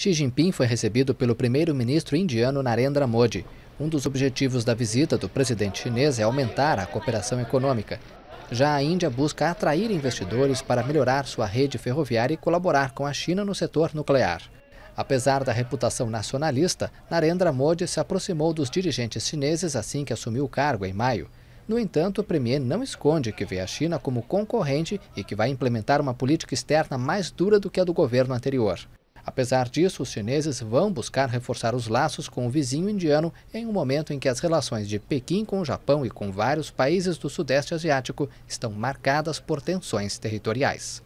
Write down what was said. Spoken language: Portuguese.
Xi Jinping foi recebido pelo primeiro-ministro indiano Narendra Modi. Um dos objetivos da visita do presidente chinês é aumentar a cooperação econômica. Já a Índia busca atrair investidores para melhorar sua rede ferroviária e colaborar com a China no setor nuclear. Apesar da reputação nacionalista, Narendra Modi se aproximou dos dirigentes chineses assim que assumiu o cargo em maio. No entanto, o premier não esconde que vê a China como concorrente e que vai implementar uma política externa mais dura do que a do governo anterior. Apesar disso, os chineses vão buscar reforçar os laços com o vizinho indiano em um momento em que as relações de Pequim com o Japão e com vários países do Sudeste Asiático estão marcadas por tensões territoriais.